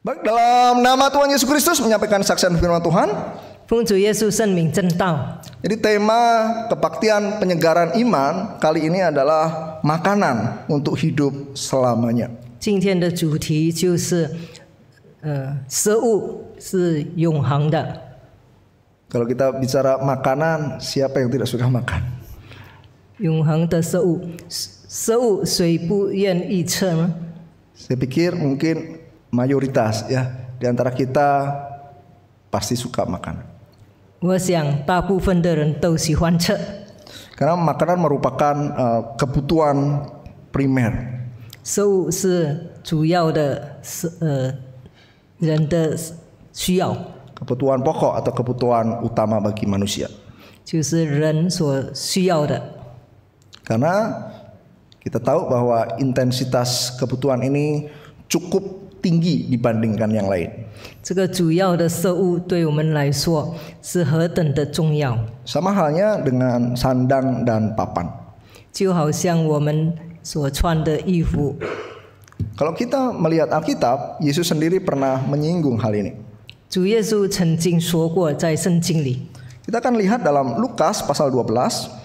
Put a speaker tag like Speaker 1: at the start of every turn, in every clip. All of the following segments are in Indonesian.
Speaker 1: Baik, dalam nama Tuhan Yesus Kristus menyampaikan saksian firman Tuhan. Jadi tema kebaktian penyegaran iman kali ini adalah makanan untuk hidup selamanya. Eh, Kalau kita bicara makanan, siapa yang tidak suka makan? Saya pikir mungkin mayoritas ya di antara kita pasti suka makan. Karena makanan merupakan uh,
Speaker 2: kebutuhan primer. So, eh,
Speaker 1: kebutuhan pokok atau kebutuhan utama bagi manusia. Karena kita tahu bahwa intensitas kebutuhan ini cukup tinggi dibandingkan yang lain. Sama halnya dengan sandang dan papan. Kalau kita melihat Alkitab, Yesus sendiri pernah menyinggung hal ini.
Speaker 2: 主耶稣曾经说过，在圣经里。Kita akan lihat dalam Lukas pasal 12.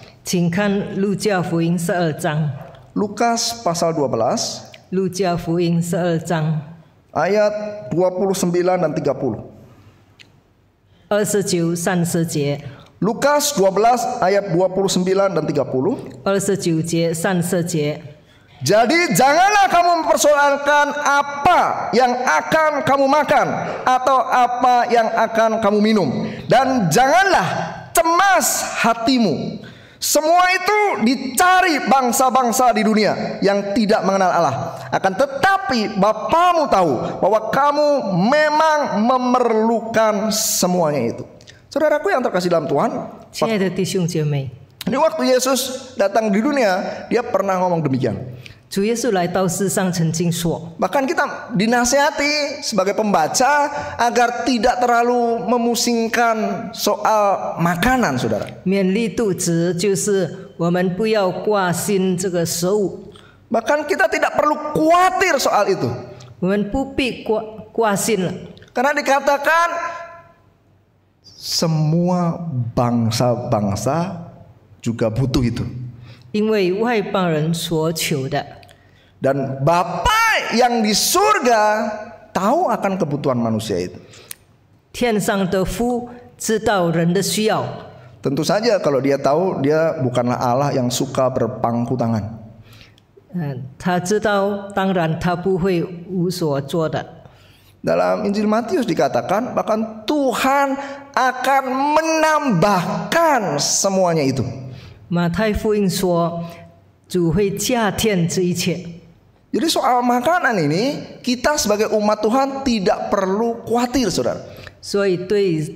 Speaker 2: Lukas pasal 12. 12 ayat
Speaker 1: 29 dan 30. Lukas 12 ayat 29 dan 30. Jadi janganlah kamu mempersoalkan apa yang akan kamu makan atau apa yang akan kamu minum dan janganlah cemas hatimu semua itu dicari bangsa-bangsa di dunia yang tidak mengenal Allah. Akan tetapi Bapamu tahu bahwa kamu memang memerlukan semuanya itu. Saudaraku yang terkasih dalam Tuhan. Ini waktu Yesus datang di dunia, dia pernah ngomong demikian. 主耶稣来到世上曾经说，bahkan kita dinasehati sebagai pembaca agar tidak terlalu memusingkan soal makanan, saudara.
Speaker 2: 勉励肚子就是我们不要挂心这个食物。Bahkan kita tidak perlu khawatir soal itu. Karena dikatakan
Speaker 1: semua bangsa-bangsa juga butuh itu.
Speaker 2: 因为外邦人所求的。dan Bapa yang di surga tahu
Speaker 1: akan kebutuhan manusia itu.
Speaker 2: 天上的父知道人的需要。
Speaker 1: Tentu saja kalau dia tahu dia bukanlah Allah yang suka berpangku tangan. 嗯，
Speaker 2: 他知道，当然他不会无所做的。
Speaker 1: Dalam Injil Matius dikatakan bahkan Tuhan akan menambahkan semuanya itu. 马太福音说，主会
Speaker 2: 加添这一切。jadi soal makanan ini kita sebagai umat Tuhan tidak perlu khawatir, saudara. Eh,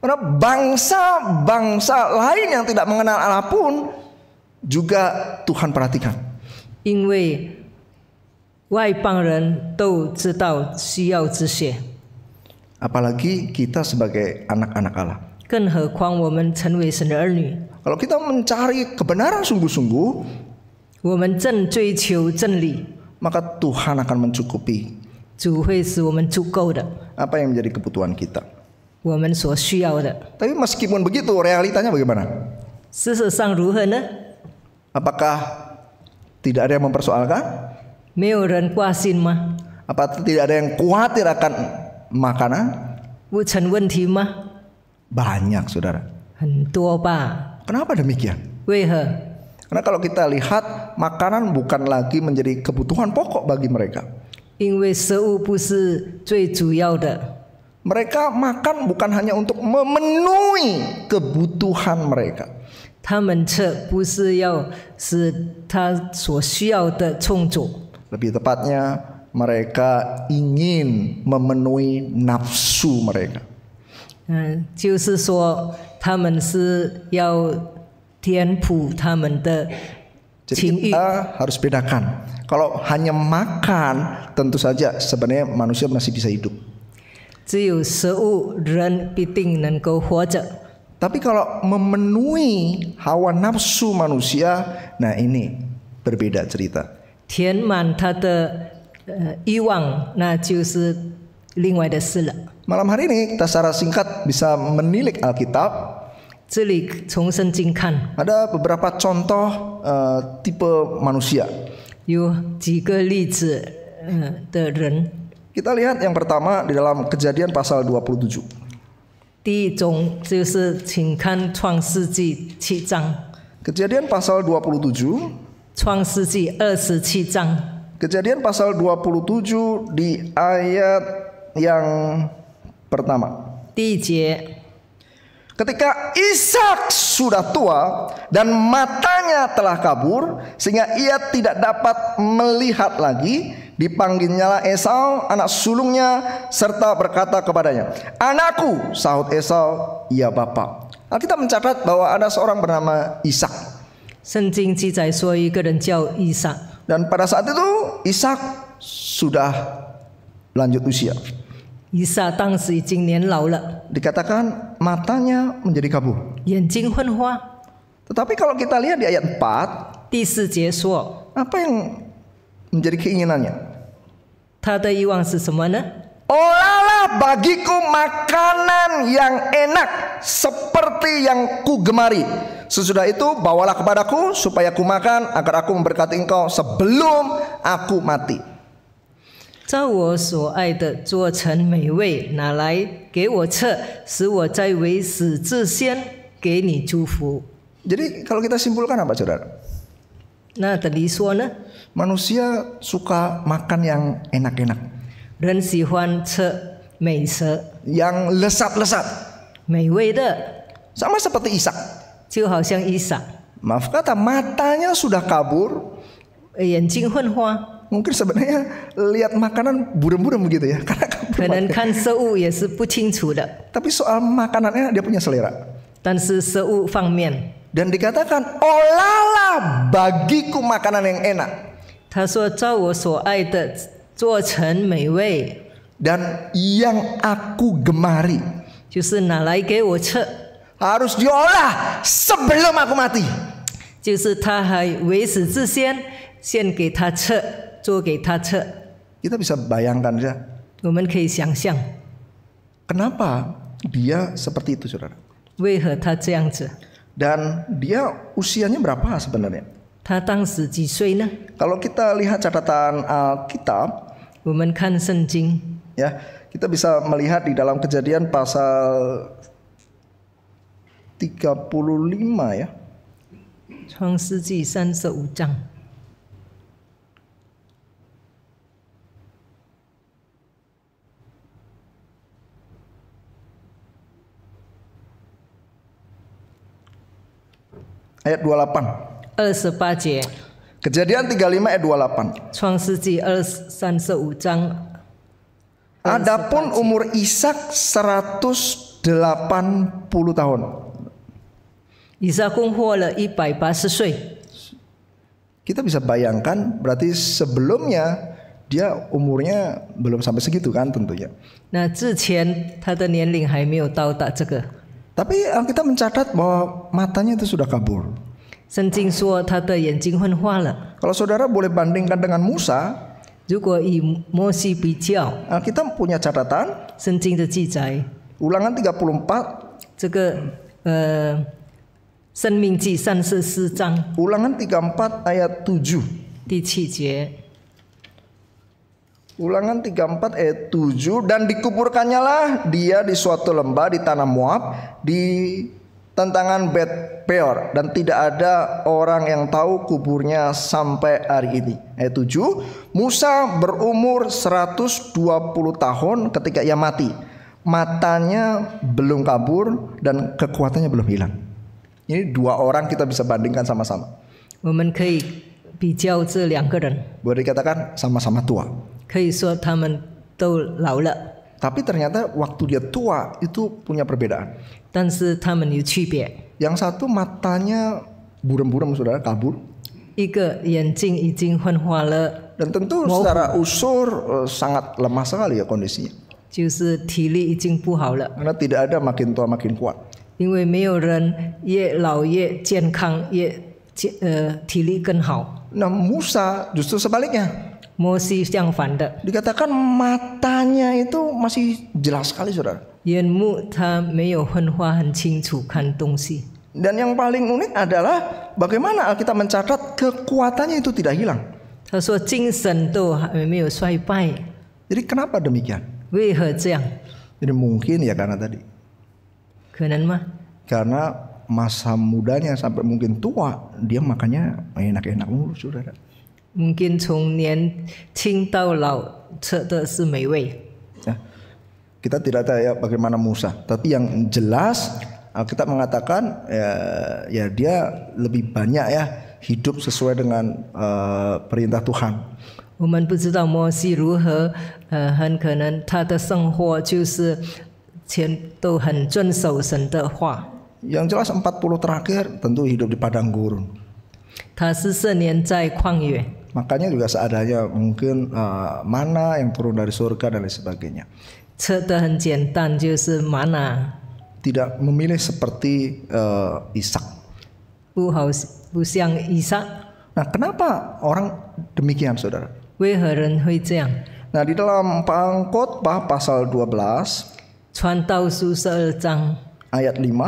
Speaker 2: Karena bangsa bangsa-bangsa lain yang
Speaker 1: tidak mengenal Allah pun juga Tuhan perhatikan. Apalagi kita sebagai anak-anak Allah.
Speaker 2: Kalau kita mencari kebenaran sungguh-sungguh,
Speaker 1: maka Tuhan akan mencukupi. yang menjadi kebutuhan kita? meskipun begitu, realitanya bagaimana? tidak ada yang mempersoalkan?
Speaker 2: Apakah tidak ada yang khawatir akan
Speaker 1: makanan? Banyak saudara. Kenapa demikian? Karena kalau kita lihat makanan bukan lagi menjadi kebutuhan pokok bagi mereka.
Speaker 2: Mereka makan bukan hanya untuk memenuhi kebutuhan mereka.
Speaker 1: Lebih tepatnya mereka ingin memenuhi nafsu mereka. Jadi kita harus bedakan. Kalau hanya makan, tentu saja sebenarnya manusia masih bisa hidup. 只
Speaker 2: 有食物，人必定能够活着。Tapi kalau memenuhi
Speaker 1: hawa nafsu manusia, nah ini berbeda cerita.
Speaker 2: 填满他的呃欲望，那就是另外的事了。
Speaker 1: Malam hari ini kita secara singkat bisa menilik Alkitab. Ada beberapa contoh uh, tipe manusia. Eh, kita lihat yang pertama di dalam kejadian pasal 27. Kejadian pasal 27. Kejadian pasal 27 di ayat yang pertama. Ketika Ishak sudah tua dan matanya telah kabur sehingga ia tidak dapat melihat lagi, dipanggilnya Esau anak sulungnya serta berkata kepadanya, "Anakku," sahut Esau, ya Bapak." Alkitab mencatat bahwa ada seorang bernama Ishak.
Speaker 2: Senjing Ishak. Dan pada saat itu Ishak
Speaker 1: sudah lanjut usia.
Speaker 2: Isa jing nian Dikatakan matanya menjadi kabur. Yan jing Tetapi kalau kita lihat di ayat 4, apa yang menjadi keinginannya? 他的欲望是什么呢?
Speaker 1: Olahlah bagiku makanan yang enak seperti yang ku gemari. Sesudah itu bawalah kepadaku supaya ku makan agar aku memberkati engkau sebelum aku mati.
Speaker 2: 照我所爱的做成美味，拿来给我吃，使我在为死之先给你祝福。
Speaker 1: Jadi kalau kita simpulkan apa saudara?
Speaker 2: Nah tadi suana manusia suka makan yang enak-enak. Dan sihuan ce mei se. Yang lesat-lesat. Mei wei de. Sama seperti Ishak. Jiu hao
Speaker 1: xiang Ishak. Maaf kata matanya sudah kabur. Yan jing hua mungkin sebenarnya lihat makanan buram-buram begitu ya karena kan kan seu ya tapi soal makanannya dia punya selera dan seu fangmian dan dikatakan olala oh bagiku makanan yang enak
Speaker 2: dan yang aku gemari harus diolah sebelum aku mati 就是他还为时之先，献给他吃。kita
Speaker 1: bisa bayangkan ya.
Speaker 2: 我们可以想象。
Speaker 1: Kenapa dia seperti itu, saudara? 为何他这样子？Dan dia usianya berapa sebenarnya? kalau kita lihat catatan Alkitab, uh, 我们看圣经，ya kita bisa melihat di dalam kejadian pasal 35 ya. ayat 28.
Speaker 2: 28 28。二十八节。
Speaker 1: Kejadian 35 ayat 28.
Speaker 2: 创世纪二
Speaker 1: 三十五章。
Speaker 2: Adapun
Speaker 1: umur Ishak 180 tahun. Ishak 活了180 Kita bisa bayangkan berarti sebelumnya dia umurnya belum sampai segitu kan tentunya.
Speaker 2: Nah, 之前他的年龄还没有到达这个。
Speaker 1: tapi eh, kita mencatat bahwa matanya itu sudah kabur.
Speaker 2: Kalau saudara boleh bandingkan dengan Musa, eh, kita punya catatan. Ulangan 34. Eh, ulangan 34 ayat 7. 第七节。
Speaker 1: Ulangan 34 ayat 7 dan dikuburkannya lah dia di suatu lembah di tanah Moab di tentangan Bet Peor dan tidak ada orang yang tahu kuburnya sampai hari ini. Ayat eh, 7, Musa berumur 120 tahun ketika ia mati. Matanya belum kabur dan kekuatannya belum hilang. Ini dua orang kita bisa bandingkan sama-sama.
Speaker 2: Boleh
Speaker 1: dikatakan sama-sama tua. Tapi ternyata waktu dia tua itu punya perbedaan. Yang satu matanya buram-buram saudara kabur. Dan tentu secara usur eh, sangat lemah sekali ya kondisinya. Karena tidak ada makin tua makin kuat.
Speaker 2: 因为没有人越老越健康越呃体力更好。Nah Musa justru sebaliknya. Musi yang fanda. Dikatakan matanya itu masih
Speaker 1: jelas sekali saudara.
Speaker 2: Yan mu ta meyo hen hua hen chu kan si.
Speaker 1: Dan yang paling unik adalah bagaimana Alkitab mencatat kekuatannya itu tidak hilang. Ta suo jing
Speaker 2: shen meyo Jadi kenapa demikian?
Speaker 1: Wei he Jadi mungkin ya karena tadi. Kenan mah? Karena masa mudanya sampai mungkin tua dia makanya enak-enak mulu saudara mungkin 从年
Speaker 2: 轻到老吃的是美味。Ya,
Speaker 1: kita tidak tahu ya bagaimana Musa, tapi yang jelas eh, kita mengatakan ya, ya dia lebih banyak ya hidup sesuai dengan uh, perintah Tuhan.
Speaker 2: 我们不知道摩西如何，呃，很可能他的生活就是全都很遵守神的话。
Speaker 1: Yang jelas 40 terakhir tentu hidup di padang gurun. Makanya juga seadanya mungkin uh, mana yang turun dari surga dan lain sebagainya. mana tidak memilih seperti uh, Ishak.
Speaker 2: Bu Ishak. Nah, kenapa orang
Speaker 1: demikian, saudara?
Speaker 2: Nah, di dalam pangkhotbah
Speaker 1: pasal 12 ayat 5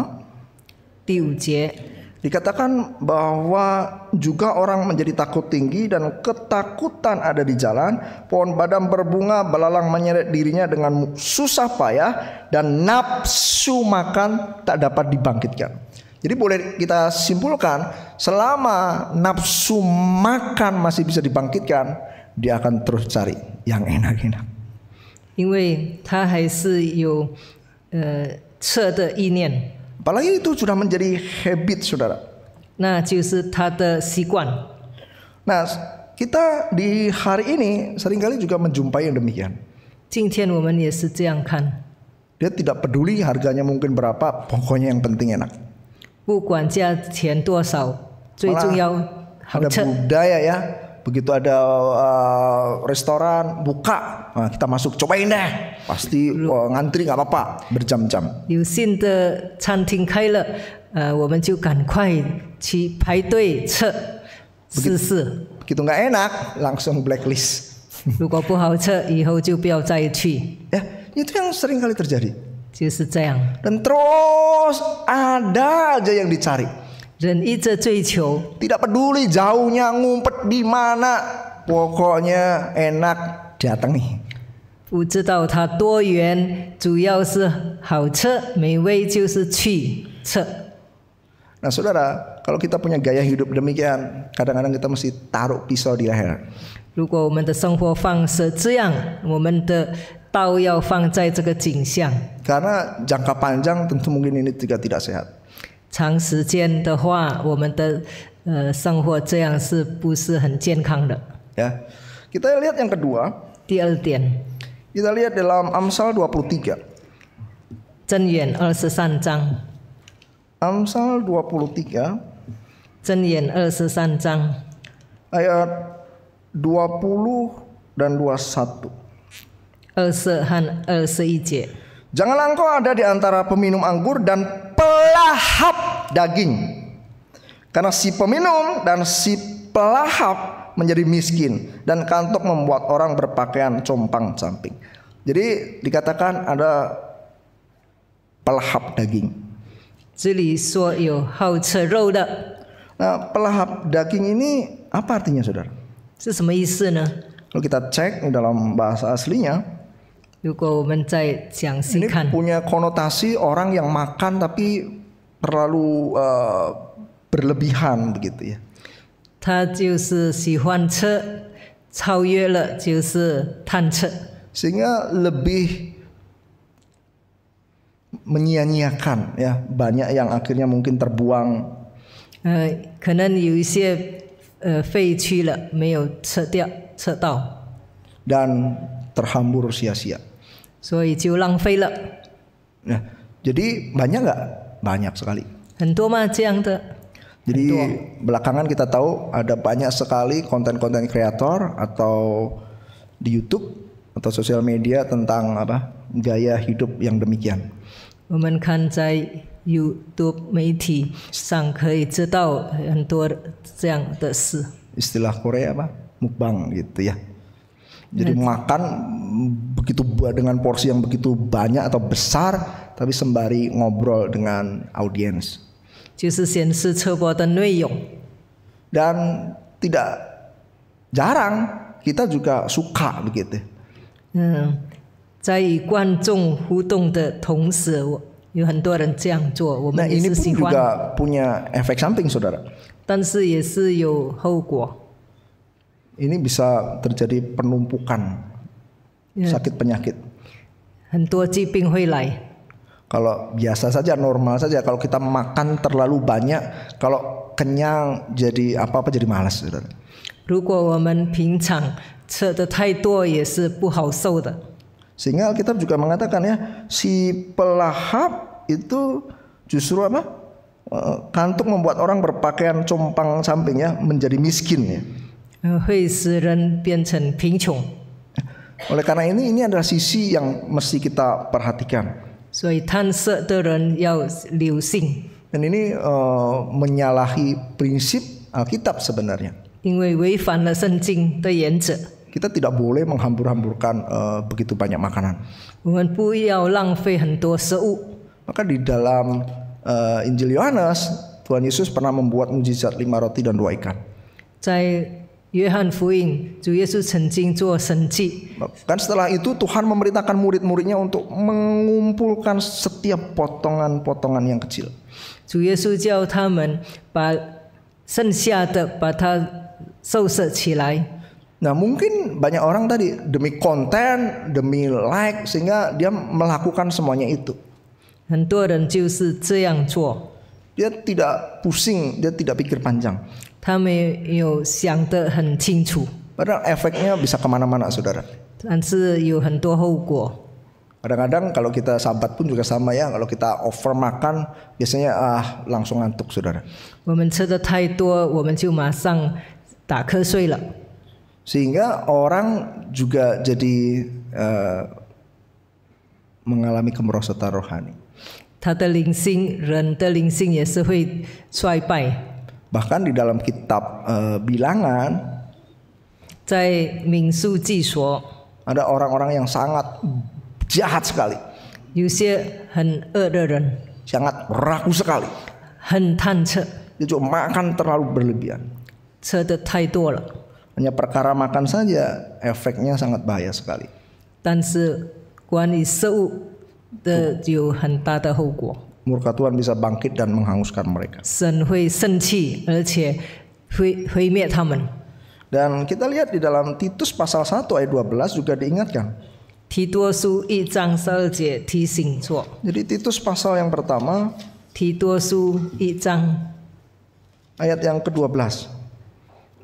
Speaker 1: Dikatakan bahwa juga orang menjadi takut tinggi dan ketakutan ada di jalan. Pohon badam berbunga belalang menyeret dirinya dengan susah payah dan nafsu makan tak dapat dibangkitkan. Jadi boleh kita simpulkan selama nafsu makan masih bisa dibangkitkan, dia akan terus cari yang enak-enak. dia Karena
Speaker 2: 因为他还是有呃测的意念。Apalagi itu sudah menjadi habit saudara. Nah,
Speaker 1: nah kita di hari ini seringkali juga menjumpai yang demikian.
Speaker 2: Ya
Speaker 1: Dia tidak peduli harganya mungkin berapa, pokoknya yang penting enak.
Speaker 2: 不管价钱
Speaker 1: 多少，最重要。Malah, ada budaya ya begitu ada uh, restoran buka nah, kita masuk cobain deh pasti uh, ngantri nggak apa-apa berjam-jam Begitu nggak enak langsung
Speaker 2: blacklist 如果不好吃以后就不要再去 ya itu yang sering kali terjadi
Speaker 1: dan terus ada aja yang dicari dan itu Tidak peduli jauhnya ngumpet di mana, pokoknya enak datang nih.
Speaker 2: 不知道它多远，主要是好吃、美味，就是去吃。
Speaker 1: Nah, saudara, kalau kita punya gaya hidup demikian, kadang-kadang kita mesti taruh pisau di leher. 如果我
Speaker 2: 们的生活方式这样，我们的道要放在这个景象。
Speaker 1: Karena jangka panjang tentu mungkin ini tidak tidak sehat.
Speaker 2: 长时间的话，我们的呃生活这样是不是很健康的？Ya, kita
Speaker 1: lihat yang kedua. 第二点。Kita lihat dalam Amsal 23.
Speaker 2: Cenyen 23章.
Speaker 1: Amsal 23.
Speaker 2: Cenyen 23章.
Speaker 1: Ayat 20 dan 21. 20 dan 21 Janganlah engkau ada di antara peminum anggur dan pelahap daging. Karena si peminum dan si pelahap menjadi miskin dan kantuk membuat orang berpakaian compang camping. Jadi dikatakan ada pelahap daging. Nah, pelahap daging ini apa artinya, saudara? Kalau kita cek dalam bahasa aslinya. ini punya konotasi orang yang makan tapi terlalu uh, berlebihan begitu ya.
Speaker 2: sehingga lebih
Speaker 1: menyia-nyiakan ya banyak yang akhirnya mungkin terbuang. Dan terhambur sia-sia. jadi banyak nggak banyak sekali.
Speaker 2: Hentu mah tuh.
Speaker 1: Jadi Hentu. belakangan kita tahu ada banyak sekali konten-konten kreator atau di YouTube atau sosial media tentang apa gaya hidup yang demikian.
Speaker 2: 我们看在 kan YouTube
Speaker 1: Istilah Korea apa? Mukbang gitu ya. Jadi Betul. makan begitu dengan porsi yang begitu banyak atau besar, tapi sembari ngobrol dengan audiens.
Speaker 2: Dan tidak jarang kita
Speaker 1: juga suka begitu.
Speaker 2: Hmm, 在与观众互动的同时，有很多人这样做，我们也是喜欢。Nah ini pun juga
Speaker 1: punya efek samping, saudara. 但是也是有
Speaker 2: 后果。
Speaker 1: ini bisa terjadi penumpukan ya. sakit penyakit. Kalau biasa saja normal saja kalau kita makan terlalu banyak kalau kenyang jadi apa apa jadi malas. Sehingga kita juga mengatakan ya si pelahap itu justru apa? Eh, kantuk membuat orang berpakaian compang samping ya menjadi miskin ya oleh karena ini ini adalah sisi yang mesti kita perhatikan. Dan ini uh, menyalahi prinsip Alkitab sebenarnya. Kita tidak boleh menghambur-hamburkan uh, begitu banyak makanan. Maka di dalam uh, Injil Yohanes Tuhan Yesus pernah membuat mujizat lima roti dan dua ikan.
Speaker 2: 在约翰福音，主耶稣曾
Speaker 1: 经做神迹。Kan setelah itu Tuhan memerintahkan murid-muridnya untuk mengumpulkan setiap potongan-potongan yang kecil.
Speaker 2: 主耶稣叫他们把
Speaker 1: 剩下的把它收拾起来。Nah mungkin banyak orang tadi demi konten, demi like sehingga dia melakukan semuanya itu. Dia tidak pusing, dia
Speaker 2: tidak pikir panjang. 他没有想得很清楚。Padahal efeknya bisa
Speaker 1: kemana-mana, saudara. 但是有很多后果。Kadang-kadang kalau kita sahabat pun juga sama ya. Kalau kita over makan biasanya ah langsung ngantuk saudara. Sehingga orang juga jadi uh, mengalami kemerosotan rohani. Bahkan di dalam kitab uh, bilangan ada orang-orang yang sangat jahat sekali.
Speaker 2: sangat rakus sekali. Dia cuma makan terlalu berlebihan. Hanya perkara makan saja
Speaker 1: efeknya sangat bahaya sekali murka Tuhan bisa bangkit dan menghanguskan mereka. Dan kita lihat di dalam Titus pasal 1 ayat 12 juga diingatkan.
Speaker 2: Jadi Titus pasal yang pertama
Speaker 1: Ayat yang ke-12.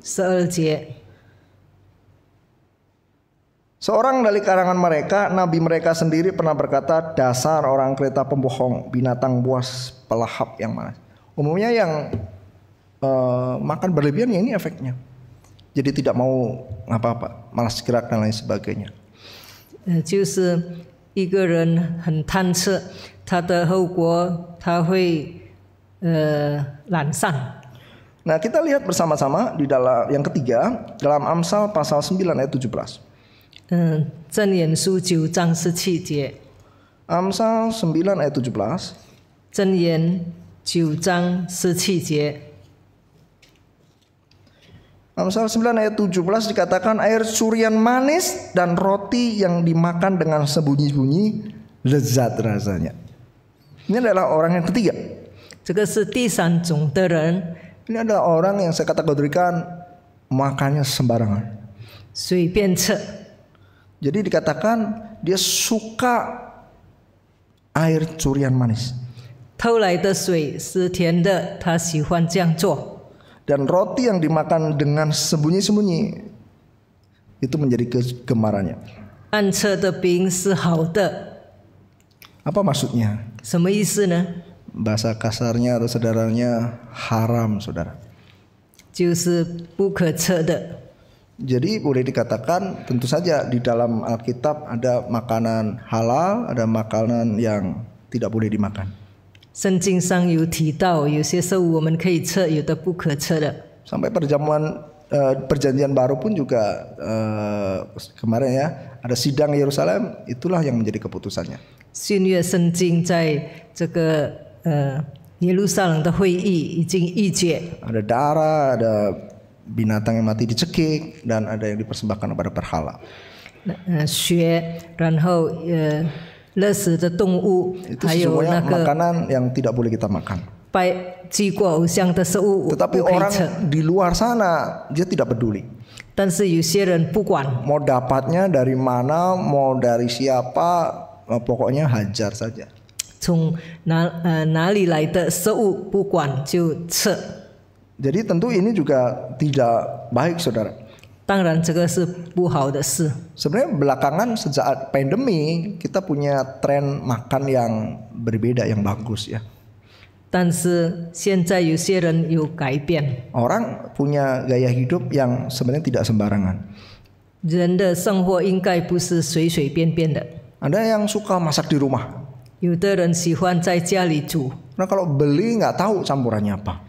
Speaker 1: 十二节。Seorang dari karangan mereka, nabi mereka sendiri pernah berkata, dasar orang kereta pembohong, binatang buas, pelahap yang mana? Umumnya yang uh, makan berlebihan ya ini efeknya. Jadi tidak mau apa-apa, malas gerak dan lain sebagainya. Nah kita lihat bersama-sama di dalam yang ketiga dalam Amsal pasal 9 ayat 17.
Speaker 2: 嗯，箴言书九章十七节。Amsal
Speaker 1: 9 ayat 17.
Speaker 2: 箴言九章十七节。
Speaker 1: Amsal 9 ayat 17 dikatakan air surian manis dan roti yang dimakan dengan sebunyi-bunyi lezat rasanya.
Speaker 2: Ini adalah orang yang ketiga.
Speaker 1: Ini adalah orang yang saya kategorikan makannya sembarangan. 随便吃。jadi dikatakan dia suka air curian manis. Dan roti yang dimakan dengan sembunyi-sembunyi itu menjadi kegemarannya. Apa maksudnya? Bahasa kasarnya atau saudaranya haram, saudara. 就是不可测的。jadi boleh dikatakan tentu saja di dalam Alkitab ada makanan halal, ada makanan yang tidak boleh dimakan. sampai perjamuan eh, perjanjian baru pun juga eh, kemarin ya ada sidang Yerusalem, itulah yang menjadi keputusannya. Eh, ada darah, ada binatang yang mati dicekik dan ada yang dipersembahkan kepada berhala. itu makanan yang tidak boleh kita makan.
Speaker 2: tetapi
Speaker 1: orang di luar sana dia tidak peduli. Mau dapatnya dari mana, mau dari siapa, e, pokoknya hajar saja.
Speaker 2: 从哪呃哪里来的食物不管就吃。
Speaker 1: jadi tentu ini juga tidak baik saudara. Sebenarnya belakangan sejak pandemi kita punya tren makan yang berbeda yang bagus ya. orang punya gaya hidup yang sebenarnya tidak sembarangan.
Speaker 2: 人的生活应该不是随随便便的。Ada yang suka masak di rumah. 有的人喜欢在家里煮。Nah kalau beli nggak tahu campurannya apa.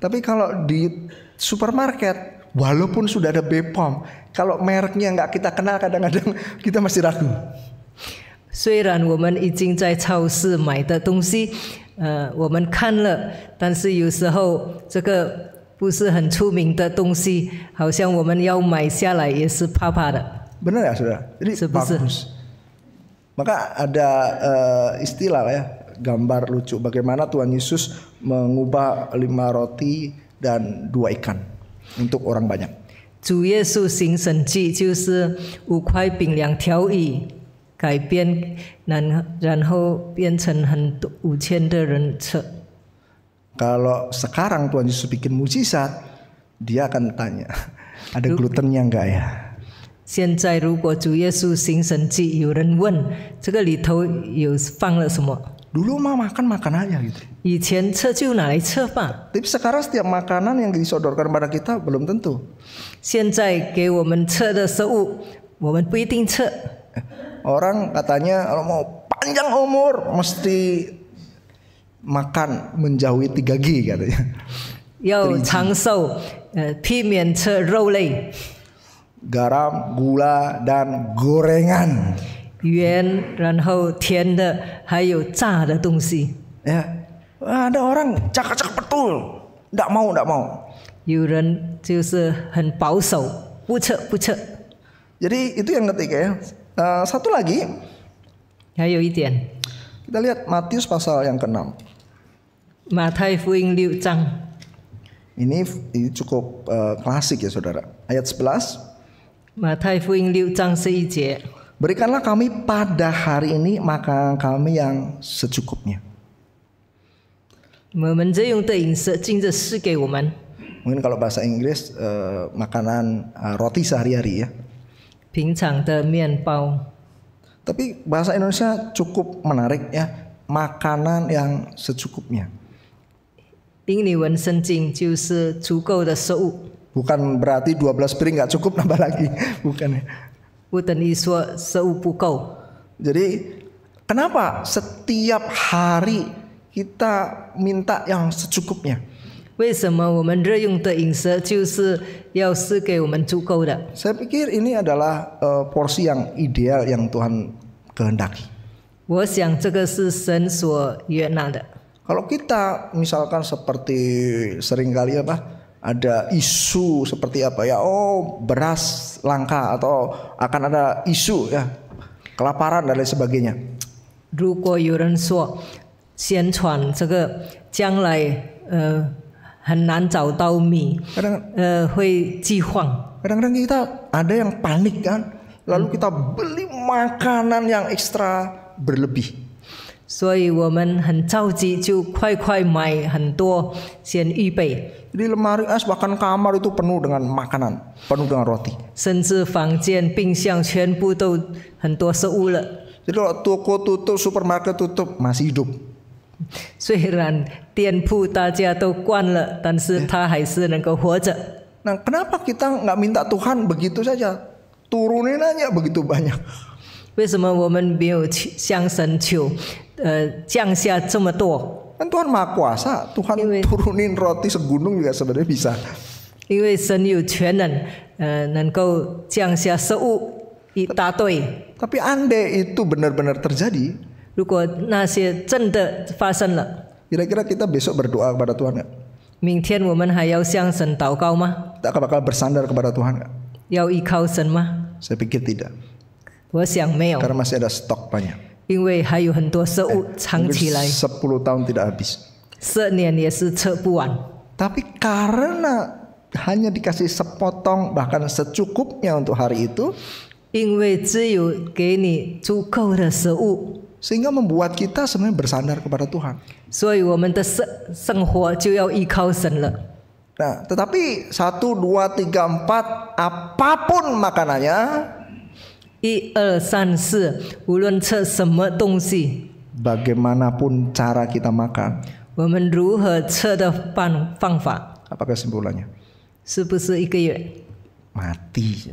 Speaker 1: Tapi kalau di supermarket, walaupun sudah ada Bepom, kalau mereknya nggak kita kenal kadang-kadang kita masih ragu.
Speaker 2: 虽然我们已经在超市买的东西，呃，我们看了，但是有时候这个不是很出名的东西，好像我们要买下来也是怕怕的。
Speaker 1: Benar ya, sudah, Jadi bagus. Maka ada uh, istilah ya, gambar lucu bagaimana Tuhan Yesus mengubah lima roti dan dua ikan untuk orang banyak.
Speaker 2: Kalau
Speaker 1: sekarang Tuhan Yesus bikin mujizat, dia akan tanya, ada glutennya enggak ya?
Speaker 2: 现在如果主耶稣行神迹，有人问这个里头有放了什么？Dulu mah makan makan aja gitu.
Speaker 1: Tapi sekarang setiap makanan yang disodorkan pada kita belum tentu. Orang katanya kalau mau panjang umur mesti makan menjauhi tiga g katanya.
Speaker 2: Eh,
Speaker 1: Garam, gula, dan gorengan
Speaker 2: ya. ada orang cakap-cakap betul, tidak mau, tidak mau.
Speaker 1: itu yang ketiga ya. Uh, satu lagi. Ayo itian. Kita lihat Matius pasal yang ke-6.
Speaker 2: Matai Fuing Liu Chang.
Speaker 1: Ini, ini cukup uh, klasik ya saudara. Ayat 11.
Speaker 2: Matai Fuing Liu Chang 是一节。
Speaker 1: Berikanlah kami pada hari ini makanan kami yang secukupnya. Mungkin kalau bahasa Inggris uh, makanan uh, roti sehari-hari ya. 平常的面包. Tapi bahasa Indonesia cukup menarik ya, makanan yang secukupnya. Bukan berarti 12 piring nggak cukup nambah lagi, bukan ya
Speaker 2: iswa seupu kau. Jadi kenapa setiap hari kita minta yang secukupnya? Saya
Speaker 1: pikir ini adalah uh, porsi yang ideal yang Tuhan kehendaki. Kalau kita misalkan seperti kali apa? Ya, ada isu seperti apa ya oh beras langka atau akan ada isu ya kelaparan dan lain sebagainya.
Speaker 2: kadang kadang kita ada yang panik kan, lalu kita beli makanan yang ekstra berlebih. 所以我们很着急，就快快买很多，先预备。Di lemari es bahkan kamar itu penuh dengan
Speaker 1: makanan, penuh dengan roti.
Speaker 2: 甚至房间、冰箱全部都很多食
Speaker 1: 物了。Jadi kalau toko tutup, supermarket tutup, masih hidup.
Speaker 2: 虽然店铺大家都关了，但是他还是能够活着。
Speaker 1: Nah, kenapa kita nggak minta Tuhan begitu saja? Turunin aja begitu banyak. 为
Speaker 2: 什么我们没有向神求？呃降下这么多。Kan Tuhan
Speaker 1: Maha Kuasa, Tuhan iya, iya. turunin roti segunung juga sebenarnya bisa. itu benar-benar terjadi, 如果那些真的发生了，kira-kira nah, kita besok berdoa kepada Tuhan nggak?
Speaker 2: 明天我们还要向神祷告吗
Speaker 1: ？Kita akan bakal bersandar kepada Tuhan nggak? Saya pikir tidak.
Speaker 2: Karena
Speaker 1: masih ada stok banyak.
Speaker 2: 因为还有很多食物藏起来。
Speaker 1: Sepuluh tahun tidak habis. Tapi karena hanya dikasih sepotong bahkan secukupnya untuk hari itu. membuat kita sebenarnya bersandar kepada Tuhan.
Speaker 2: Nah, tetapi satu, dua, tiga, empat, apapun makanannya, 一二三四，
Speaker 1: 无论吃什么东西，bagaimanapun cara kita makan，
Speaker 2: 我们如何吃的方方法
Speaker 1: ，apa kesimpulannya？
Speaker 2: 是不是一个月
Speaker 1: ？mati，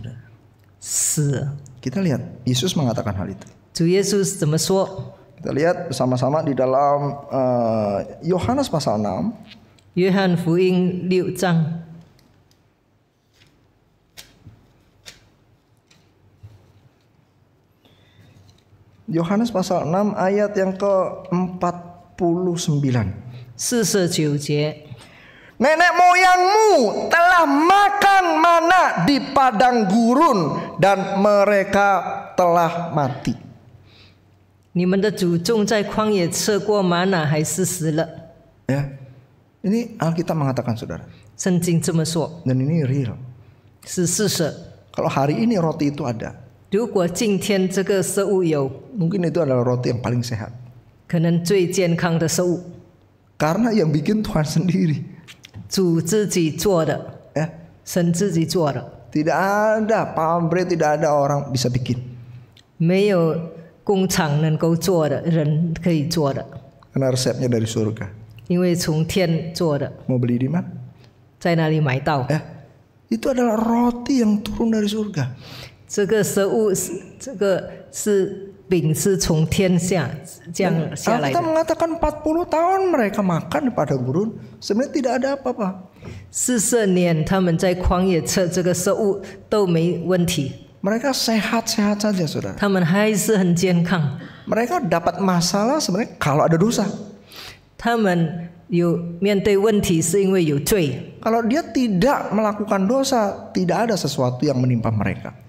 Speaker 1: 死。Kita lihat Yesus mengatakan hal itu. Yesus 主耶稣怎么说？Kita lihat bersama-sama di dalam
Speaker 2: Yohanes uh, pasal 6. 约翰福音六章。
Speaker 1: Yohanes pasal 6 ayat yang ke-49. Nenek moyangmu telah makan mana di padang gurun dan mereka telah mati. Ya. ini Alkitab mengatakan saudara. Dan ini real.
Speaker 2: Kalau hari ini roti itu ada mungkin itu adalah roti yang paling sehat. Karena
Speaker 1: yang bikin Tuhan sendiri. Eh? Tidak ada pabrik, tidak ada orang bisa bikin. 没有
Speaker 2: 工厂能够做的，人可以做的。
Speaker 1: Karena resepnya dari surga.
Speaker 2: 因为从天做的。Mau beli di mana? 在哪里买到？Eh, itu adalah roti yang turun dari surga. 这个生物是这个是饼是从天下这样下来的。Alkitab
Speaker 1: mengatakan 40 tahun mereka makan di padang gurun, sebenarnya tidak ada apa-apa. 四
Speaker 2: 十年他们在旷野吃这个食物都没问题。Mereka sehat-sehat saja, saudara. 他们还是很健康。Mereka dapat masalah sebenarnya kalau ada dosa. 他们有面对问题是因为有罪。Kalau dia tidak melakukan dosa,
Speaker 1: tidak ada sesuatu yang menimpa mereka.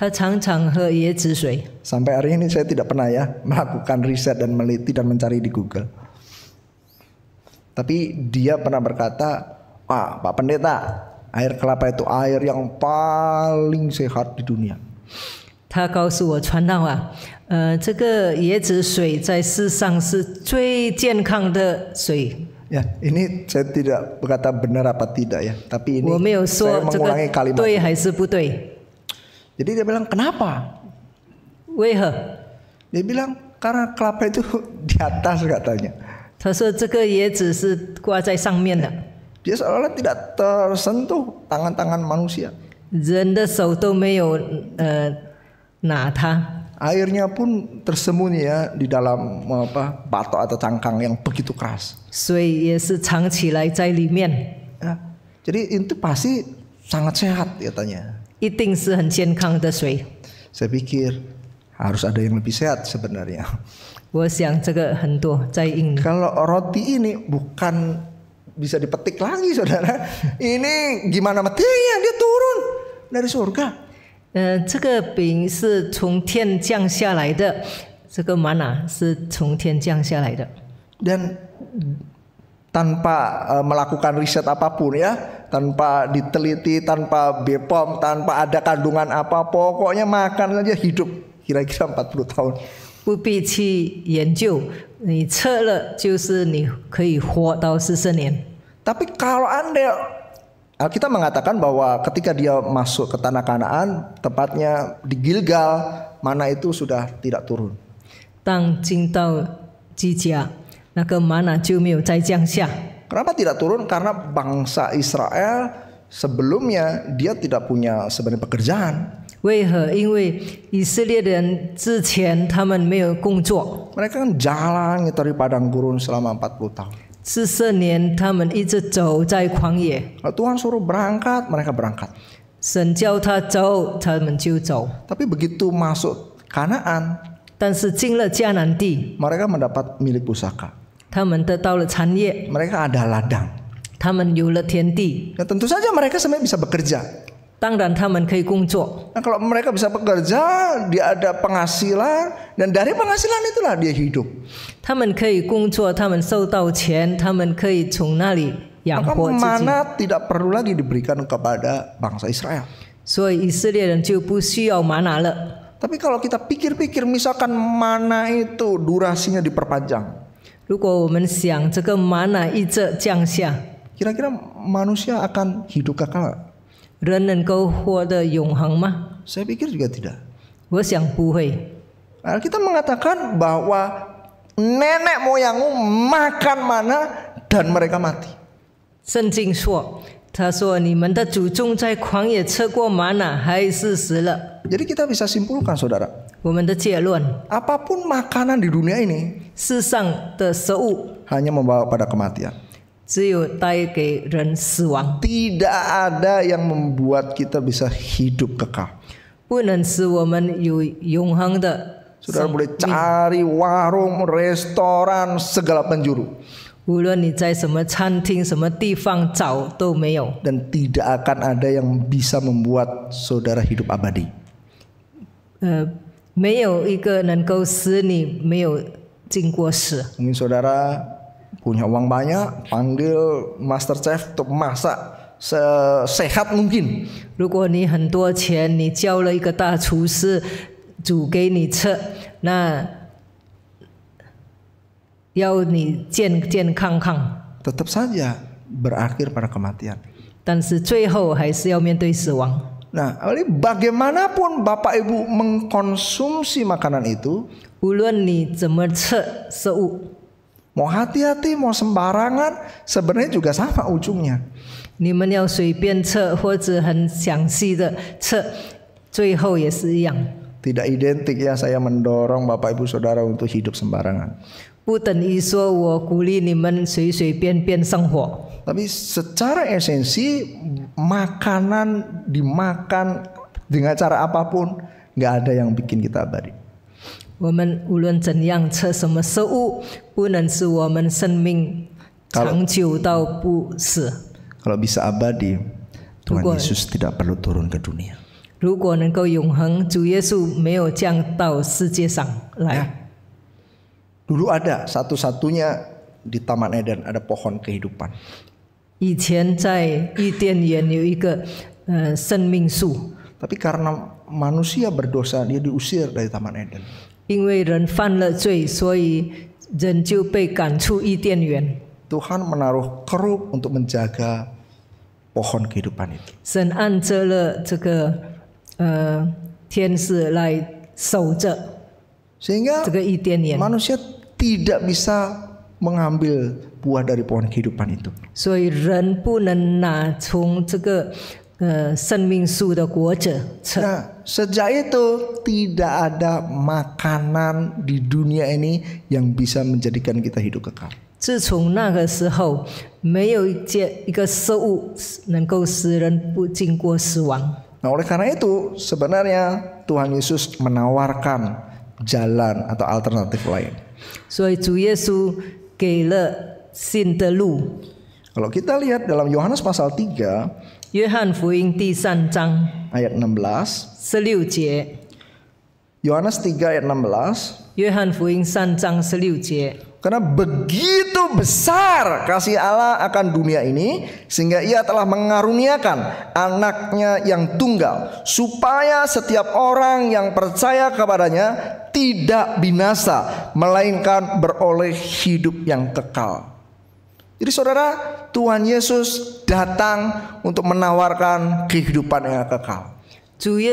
Speaker 1: Sampai hari ini saya tidak pernah ya melakukan riset dan meliti dan mencari di Google. Tapi dia pernah berkata, Pak, Pak Pendeta, air kelapa itu air yang paling sehat di dunia.
Speaker 2: 他告诉我，传道啊，呃，这个椰子水在世上是最健康的水。
Speaker 1: Ya, ini saya tidak berkata benar apa tidak ya, tapi ini saya mengulangi kalimat. 对还
Speaker 2: 是不对？jadi dia bilang kenapa? Weh. Dia bilang karena kelapa itu di atas katanya.
Speaker 1: Dia seolah tidak tersentuh tangan-tangan manusia. Airnya pun tersembunyi ya di dalam apa batok atau cangkang yang begitu keras. jadi itu pasti sangat sehat katanya. Saya pikir harus ada yang lebih sehat sebenarnya. Kalau roti ini bukan bisa dipetik lagi saudara. ini gimana matinya? dia turun dari surga.
Speaker 2: Eh, Dan
Speaker 1: tanpa eh, melakukan riset apapun ya, tanpa diteliti, tanpa BPOM, tanpa ada kandungan apa, pokoknya makan saja hidup kira-kira 40 tahun. 不必去
Speaker 2: 研究，你测了就是你可以活到四十年。
Speaker 1: Tapi kalau anda ah, kita mengatakan bahwa ketika dia masuk ke tanah Kanaan, tepatnya di Gilgal, mana itu sudah tidak turun. 当
Speaker 2: 进到基甲，那个玛瑙就没有再降下。
Speaker 1: Kenapa tidak turun? Karena bangsa Israel sebelumnya dia tidak punya sebenarnya pekerjaan.
Speaker 2: 为何？因为以色列人之前他们没有工作。Mereka kan jalan dari padang gurun selama 40 tahun. 四十年，他们一直走在旷野。Tuhan suruh berangkat, mereka berangkat. 神叫他走，他们就走。Tapi begitu masuk Kanaan,
Speaker 1: mendapat milik pusaka.
Speaker 2: 他们得到了产业。Mereka ada ladang. 他们有了田地。Nah, tentu saja mereka sebenarnya bisa bekerja. 当然他们可以工作。
Speaker 1: Nah, kalau mereka bisa bekerja, dia ada penghasilan dan dari penghasilan itulah dia hidup.
Speaker 2: 他们可以工作，他们收到钱，他们可以从那里养活自己。Maka mana
Speaker 1: tidak perlu lagi diberikan kepada bangsa Israel.
Speaker 2: 所以以色列
Speaker 1: 人就不需要玛拿了。Tapi kalau kita pikir-pikir, misalkan mana itu durasinya diperpanjang.
Speaker 2: 如果我们想这个玛纳一直降下，kira-kira manusia akan hidup kekal? 人能够活得永恒
Speaker 1: 吗？Saya pikir juga tidak. 我想不会。Alkitab mengatakan bahwa nenek moyangmu makan mana dan mereka mati.
Speaker 2: mana Jadi kita bisa simpulkan saudara. 我们的结论 apapun makanan di dunia
Speaker 1: ini hanya membawa pada kematian tidak ada yang membuat kita bisa hidup kekal
Speaker 2: Saudara boleh cari warung,
Speaker 1: restoran, segala penjuru. dan tidak akan ada yang bisa membuat saudara hidup abadi.
Speaker 2: Eh, 没有一个能够使你没有
Speaker 1: 经过死。Mungkin saudara punya uang banyak, panggil master chef untuk masak sehat mungkin. 如果你很多钱，你
Speaker 2: 叫了一个大厨师煮给你吃，那要你健健康康。
Speaker 1: Tetap saja berakhir pada kematian. 但
Speaker 2: 是最后还是要面对死亡。Nah,
Speaker 1: bagaimanapun Bapak Ibu mengkonsumsi makanan itu, mau hati-hati, mau sembarangan, sebenarnya juga sama
Speaker 2: ujungnya. de
Speaker 1: Tidak identik ya saya mendorong Bapak Ibu Saudara untuk hidup sembarangan. Tapi secara esensi makanan dimakan dengan cara apapun nggak ada yang bikin kita abadi. Kalau bisa abadi, Tuhan Yesus tidak perlu turun ke dunia.
Speaker 2: dunia.
Speaker 1: Dulu ada satu-satunya di Taman Eden ada pohon kehidupan.
Speaker 2: 以前在伊甸园有一个呃生命树。Tapi karena manusia
Speaker 1: berdosa dia diusir dari Taman Eden.
Speaker 2: 因为人犯了罪，所以人就被赶出伊甸园。
Speaker 1: Tuhan menaruh kerup untuk menjaga pohon kehidupan itu. sehingga tidak bisa mengambil buah dari pohon kehidupan itu. Nah, sejak itu tidak ada makanan di dunia ini yang bisa menjadikan kita hidup kekal.
Speaker 2: 自从那个时候，没有一件一个食物能够使人不经过死亡。
Speaker 1: Nah, oleh karena itu sebenarnya Tuhan Yesus menawarkan jalan atau alternatif lain. 所以主耶稣给了新的路。Kalau kita
Speaker 2: lihat dalam Yohanes pasal tiga, Yohan Fuing di Sanjang ayat 16 Seliu Jie Yohanes 3 ayat 16 Yohan Fuing Sanjang
Speaker 1: Seliu Jie karena begitu besar kasih Allah akan dunia ini sehingga ia telah mengaruniakan anaknya yang tunggal supaya setiap orang yang percaya kepadanya tidak binasa melainkan beroleh hidup yang kekal. Jadi saudara, Tuhan Yesus datang untuk menawarkan kehidupan yang kekal. kekal.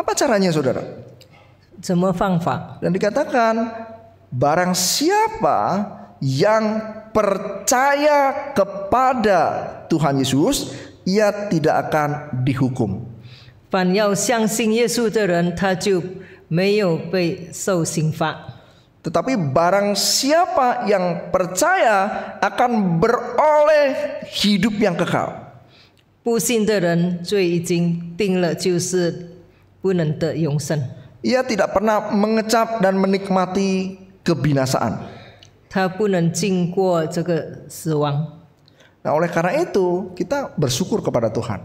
Speaker 1: Apa caranya saudara? semua Dan dikatakan barang siapa yang percaya kepada Tuhan Yesus, ia tidak akan dihukum.
Speaker 2: Tetapi barang
Speaker 1: siapa yang percaya akan beroleh hidup yang kekal. 不信的人
Speaker 2: 罪已经定了，就是
Speaker 1: ia tidak pernah mengecap dan menikmati kebinasaan. Nah, oleh karena itu kita bersyukur kepada Tuhan.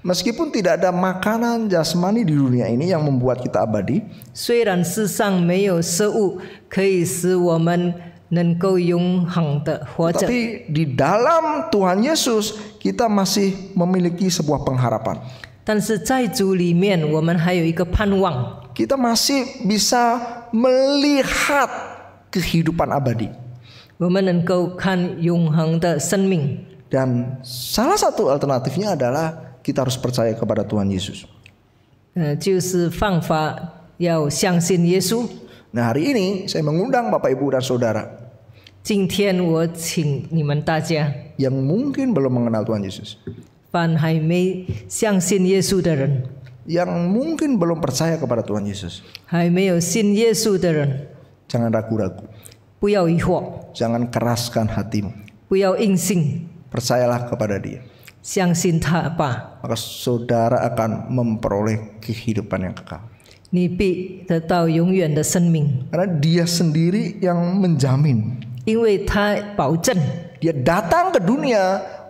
Speaker 1: Meskipun tidak ada makanan jasmani di dunia ini yang membuat kita abadi,
Speaker 2: tapi di
Speaker 1: dalam Tuhan Yesus kita masih memiliki sebuah pengharapan.
Speaker 2: 但是在主里面，我们还有一个盼望。
Speaker 1: Kita masih bisa melihat kehidupan abadi. salah satu alternatifnya adalah kita harus percaya kepada Tuhan Yesus. hari ini saya mengundang Bapak Ibu dan Saudara.
Speaker 2: Yang mungkin belum mengenal Tuhan Yesus
Speaker 1: yang mungkin belum percaya kepada Tuhan Yesus. Jangan ragu Jangan keraskan hatimu. Percayalah kepada Maka saudara akan memperoleh kehidupan yang Karena dia sendiri yang menjamin. Dia datang ke dunia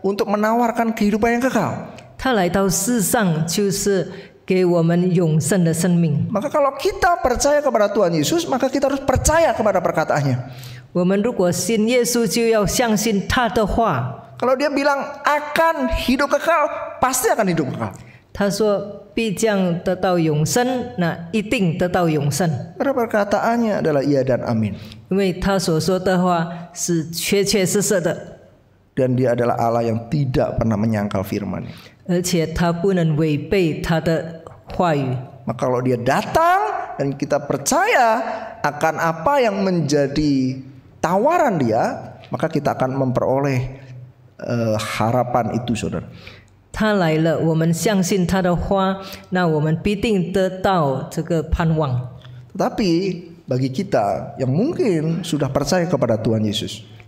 Speaker 1: untuk menawarkan kehidupan yang kekal.
Speaker 2: Maka kalau kita percaya kepada Tuhan Yesus, maka kita harus percaya kepada perkataannya. Kalau dia bilang akan hidup kekal, pasti akan hidup kekal. 他说必将得到永生，那一定得到永生。Karena perkataannya
Speaker 1: adalah iya dan amin. 因为他所说的话是确确实实的。dan dia adalah Allah yang tidak pernah menyangkal firman. Maka kalau dia datang dan kita percaya akan apa yang menjadi tawaran dia, maka kita akan memperoleh uh, harapan itu, saudara. tetapi bagi kita yang mungkin sudah percaya kepada Tuhan Yesus.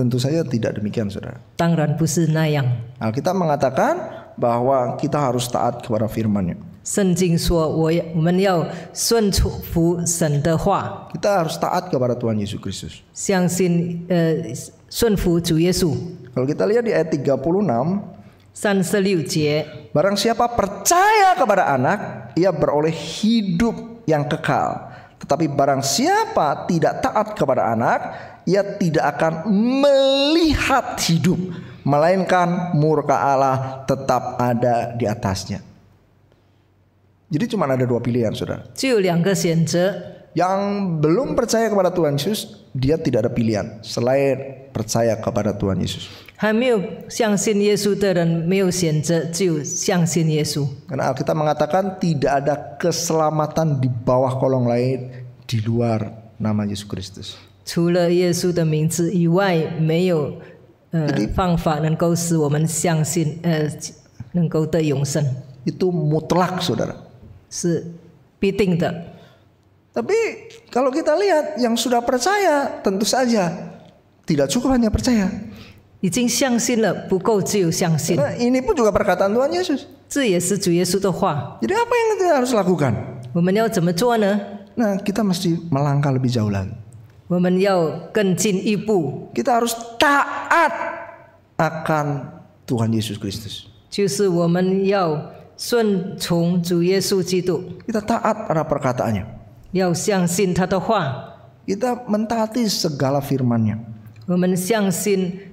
Speaker 1: Tentu saja tidak demikian, saudara.
Speaker 2: Tangran yang.
Speaker 1: Nah, kita mengatakan bahwa kita harus taat kepada Firman-Nya.
Speaker 2: Kita harus taat kepada Tuhan Yesus Kristus. Eh,
Speaker 1: Kalau kita lihat di ayat 36, Barang siapa percaya kepada anak, ia beroleh hidup yang kekal. Tapi barang siapa tidak taat kepada anak, ia tidak akan melihat hidup, melainkan murka Allah tetap ada di atasnya. Jadi cuma ada dua pilihan, saudara. Yang belum percaya kepada Tuhan Yesus, dia tidak ada pilihan selain percaya kepada Tuhan Yesus.
Speaker 2: Karena
Speaker 1: Alkitab mengatakan tidak ada keselamatan di bawah kolong lain di luar nama Yesus Kristus. Itu mutlak, saudara. 是必定的。Tapi kalau kita lihat yang sudah percaya, tentu saja tidak cukup hanya percaya
Speaker 2: ini pun juga perkataan Tuhan Yesus. Jadi apa yang kita harus lakukan? Nah, kita mesti
Speaker 1: melangkah lebih jauh lagi.
Speaker 2: Kita harus taat akan
Speaker 1: Tuhan Yesus Kristus.
Speaker 2: Kita taat pada perkataannya.
Speaker 1: Kita mentaati segala firman-Nya.
Speaker 2: 我们相信。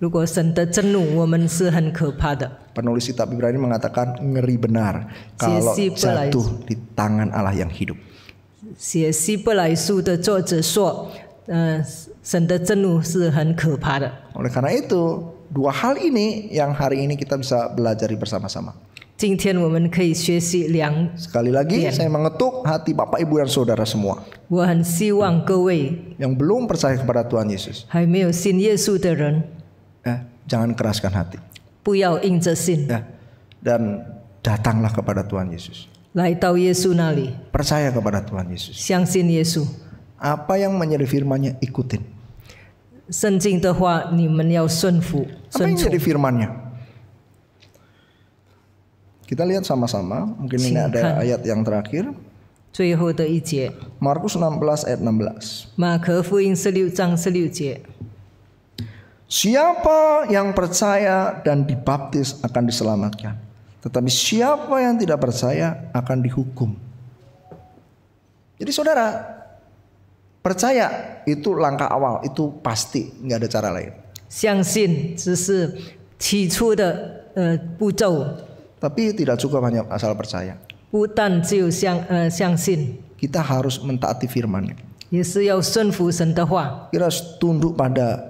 Speaker 2: Penulis
Speaker 1: kitab Ibrani mengatakan ngeri benar kalau jatuh di tangan Allah yang hidup.
Speaker 2: Oleh karena itu,
Speaker 1: dua hal ini yang hari ini kita bisa belajar bersama-sama. Sekali lagi saya mengetuk hati Bapak Ibu dan Saudara semua. Yang belum percaya kepada Tuhan Yesus. Jangan keraskan hati. Ya, Dan datanglah kepada Tuhan Yesus.
Speaker 2: nali. Percaya kepada Tuhan Yesus. Apa yang menjadi firmannya ikutin. Apa yang jadi firmannya?
Speaker 1: Kita lihat sama-sama. Mungkin ini ada ayat yang terakhir. Markus 16 ayat 16.
Speaker 2: 马可福音十六章十六节。
Speaker 1: Siapa yang percaya dan dibaptis akan diselamatkan. Tetapi siapa yang tidak percaya akan dihukum. Jadi saudara, percaya itu langkah awal, itu pasti, nggak ada cara lain. 相信
Speaker 2: 只是起初的呃步骤。Tapi tidak cukup hanya asal percaya. Eh,
Speaker 1: kita harus mentaati firman. 也是要
Speaker 2: 顺服神的
Speaker 1: 话。Kita harus tunduk pada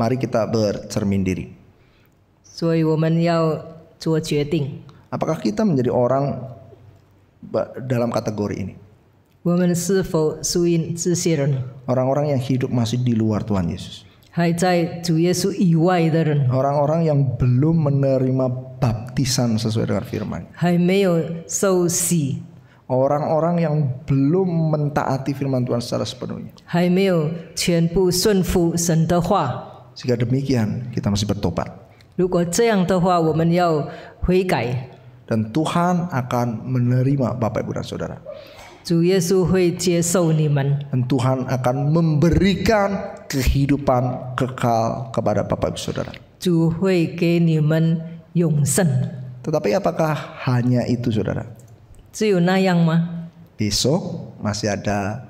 Speaker 1: Mari kita bercermin diri. Apakah kita menjadi orang dalam kategori ini?
Speaker 2: Orang-orang yang hidup masih di luar
Speaker 1: Tuhan Yesus.
Speaker 2: Orang-orang yang belum menerima
Speaker 1: baptisan sesuai dengan firman. Orang-orang yang belum mentaati firman Tuhan secara sepenuhnya. Jika demikian, kita masih bertobat.
Speaker 2: Dan Tuhan akan menerima Bapak Ibu dan Saudara.
Speaker 1: Dan Tuhan akan memberikan kehidupan kekal kepada Bapak Ibu Saudara. Tetapi apakah hanya itu Saudara? Besok masih ada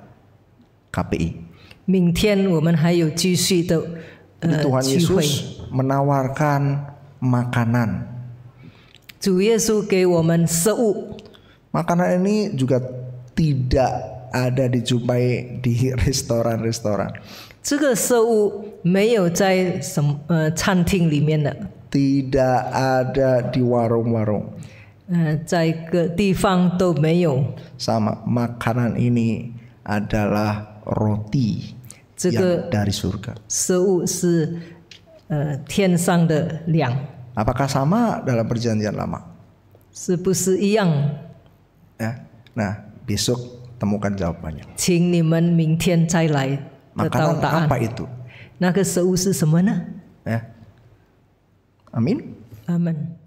Speaker 1: KPI.
Speaker 2: 明天我们还有继续的 jadi eh, Tuhan Yesus
Speaker 1: menawarkan makanan. Makanan ini juga tidak ada dijumpai di restoran-restoran.
Speaker 2: Eh,
Speaker 1: tidak ada di warung-warung.
Speaker 2: Eh,
Speaker 1: Sama. makanan ini adalah roti. 这个 dari surga. sama dalam perjanjian lama? Nah, besok temukan jawabannya.
Speaker 2: 请你们明天再来得到答案。
Speaker 1: Makanan